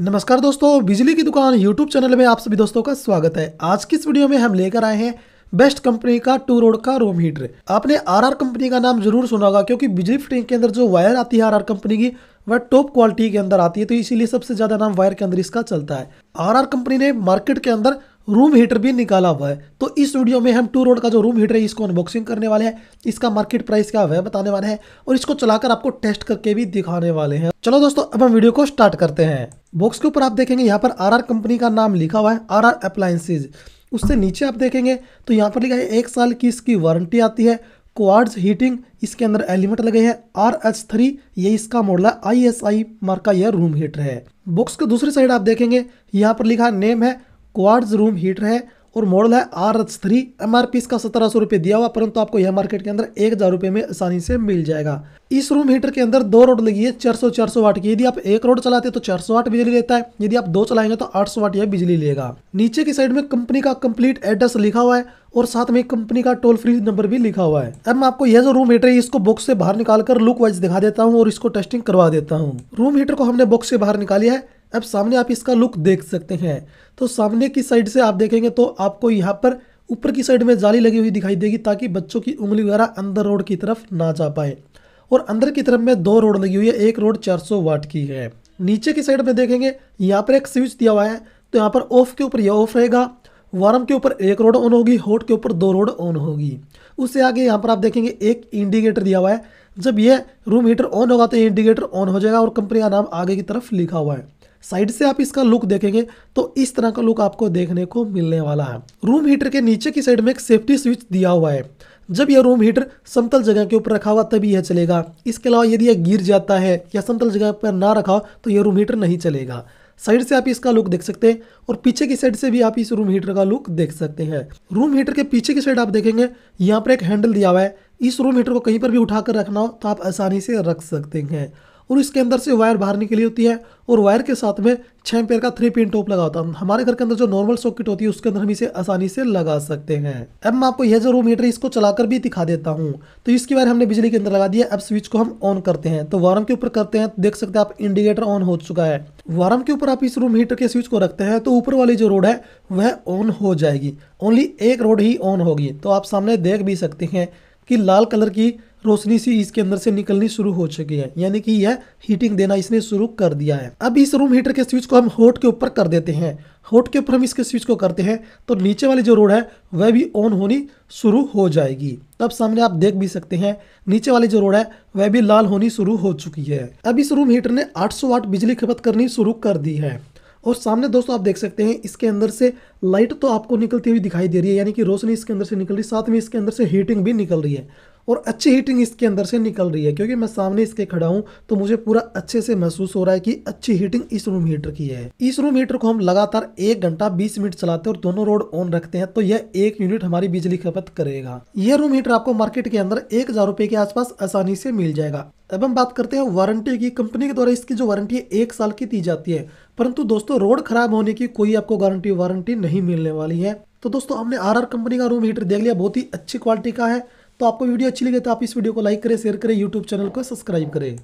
नमस्कार दोस्तों बिजली की दुकान यूट्यूब चैनल में आप सभी दोस्तों का स्वागत है आज की इस वीडियो में हम लेकर आए हैं बेस्ट कंपनी का टू रोड का रूम हीटर आपने आरआर कंपनी का नाम जरूर सुना होगा क्योंकि बिजली फिटिंग के अंदर जो वायर आती है आरआर कंपनी की वह टॉप क्वालिटी के अंदर आती है तो इसीलिए सबसे ज्यादा नाम वायर के अंदर इसका चलता है आर कंपनी ने मार्केट के अंदर रूम हीटर भी निकाला हुआ है तो इस वीडियो में हम टू रोड का जो रूम हीटर है इसको अनबॉक्सिंग करने वाले हैं इसका मार्केट प्राइस क्या है बताने वाले हैं और इसको चलाकर आपको टेस्ट करके भी दिखाने वाले हैं चलो दोस्तों अब हम वीडियो को स्टार्ट करते हैं बॉक्स के ऊपर आप देखेंगे यहाँ पर आर कंपनी का नाम लिखा हुआ है आर आर अप्लायंसेज उससे नीचे आप देखेंगे तो यहाँ पर लिखा है एक साल की इसकी वारंटी आती है क्वार्ड्स हीटिंग इसके अंदर एलिमेंट लगे हैं आर एच थ्री ये इसका मॉडल है आई एस आई मार्का यह रूम हीटर है बॉक्स के दूसरी साइड आप देखेंगे यहाँ पर लिखा नेम है क्वार्ट्ज रूम हीटर है और मॉडल है R H three M R P इसका सत्रह सौ रुपए दिया हुआ परंतु आपको यह मार्केट के अंदर एक हज़ार रुपये में आसानी से मिल जाएगा इस रूम हीटर के अंदर दो रोड लगी है चार सौ चार सौ वाट की यदि आप एक रोड चलाते तो चार सौ वाट बिजली लेता है यदि आप दो चलाएंगे तो आठ सौ वाट यह बिजली लेगा नीचे की साइड में कंपनी का कंप्लीट एड्रेस लिखा हुआ है और साथ में कंपनी का टोल फ्री नंबर भी लिखा हुआ है अब मैं आपको यह जो रूम हीटर है इसको बॉक्स से बाहर निकालकर लुक वाइज दिखा देता हूँ और इसको टेस्टिंग करवा देता हूँ रूम हीटर को हमने बॉक्स से बाहर निकाली है अब सामने आप इसका लुक देख सकते हैं तो सामने की साइड से आप देखेंगे तो आपको यहाँ पर ऊपर की साइड में जाली लगी हुई दिखाई देगी ताकि बच्चों की उंगली वगैरह अंदर रोड की तरफ ना जा पाए और अंदर की तरफ में दो रोड लगी हुई है एक रोड 400 वाट की है नीचे की साइड में देखेंगे यहाँ पर एक स्विच दिया हुआ है तो यहाँ पर ऑफ के ऊपर यह ऑफ रहेगा वार्म के ऊपर एक रोड ऑन होगी होट के ऊपर दो रोड ऑन होगी उससे आगे यहाँ पर आप देखेंगे एक इंडिकेटर दिया हुआ है जब यह रूम हीटर ऑन होगा तो ये इंडिकेटर ऑन हो जाएगा और कंपनी का नाम आगे की तरफ लिखा हुआ है साइड से आप इसका लुक देखेंगे तो इस तरह का लुक आपको देखने को मिलने वाला है रूम हीटर के नीचे की साइड में एक सेफ्टी स्विच दिया हुआ है जब यह रूम हीटर समतल जगह के ऊपर रखा हुआ तभी यह चलेगा इसके अलावा यदि यह गिर जाता है या समतल जगह पर ना रखा हो तो यह रूम हीटर नहीं चलेगा साइड से आप इसका लुक देख सकते हैं और पीछे की साइड से भी आप इस रूम हीटर का लुक देख सकते हैं रूम हीटर के पीछे की साइड आप देखेंगे यहाँ पर एक हैंडल दिया हुआ है इस रूम हीटर को कहीं पर भी उठाकर रखना हो तो आप आसानी से रख सकते हैं और इसके अंदर से वायर बाहर निकली होती है और वायर के साथ में छः एम्पेयर का थ्री पिन टॉप लगा होता है हमारे घर के अंदर जो नॉर्मल सॉकेट होती है उसके अंदर हम इसे आसानी से लगा सकते हैं अब मैं आपको यह जो रूम हीटर इसको चलाकर भी दिखा देता हूँ तो इसकी वायर हमने बिजली के अंदर लगा दिया अब स्विच को हम ऑन करते हैं तो वारम के ऊपर करते हैं देख सकते हैं आप इंडिकेटर ऑन हो चुका है वारम के ऊपर आप इस रूम हीटर के स्विच को रखते हैं तो ऊपर वाली जो रोड है वह ऑन हो जाएगी ओनली एक रोड ही ऑन होगी तो आप सामने देख भी सकते हैं कि लाल कलर की रोशनी सी इसके अंदर से निकलनी शुरू हो चुकी है यानी कि यह हीटिंग देना इसने शुरू कर दिया है अब इस रूम हीटर के स्विच को हम होट के ऊपर कर देते हैं होट के ऊपर हम इसके स्विच को करते हैं तो नीचे वाली जो रोड है वह भी ऑन होनी शुरू हो जाएगी तब सामने आप देख भी सकते हैं नीचे वाली जो रोड है वह भी लाल होनी शुरू हो चुकी है अब इस रूम हीटर ने सौ वाट बिजली खपत करनी शुरू कर दी है और सामने दोस्तों आप देख सकते हैं इसके अंदर से लाइट तो आपको निकलती हुई दिखाई दे रही है यानी कि रोशनी इसके अंदर से निकल रही है साथ में इसके अंदर से हीटिंग भी निकल रही है और अच्छी हीटिंग इसके अंदर से निकल रही है क्योंकि मैं सामने इसके खड़ा हूँ तो मुझे पूरा अच्छे से महसूस हो रहा है कि अच्छी हीटिंग इस रूम हीटर की है इस रूम हीटर को हम लगातार एक घंटा बीस मिनट चलाते हैं और दोनों रोड ऑन रखते हैं तो यह एक यूनिट हमारी बिजली खपत करेगा यह रूम हीटर आपको मार्केट के अंदर एक हजार के आसपास आसानी से मिल जाएगा अब हम बात करते हैं वारंटी की कंपनी के द्वारा इसकी जो वारंटी है एक साल की दी जाती है परंतु दोस्तों रोड खराब होने की कोई आपको गारंटी वारंटी नहीं मिलने वाली है तो दोस्तों हमने आर आर कंपनी का रूम हीटर देख लिया बहुत ही अच्छी क्वालिटी का है तो आपको वीडियो अच्छी लगे तो आप इस वीडियो को लाइक करें शेयर करें यूट्यूब चैनल को सब्सक्राइब करें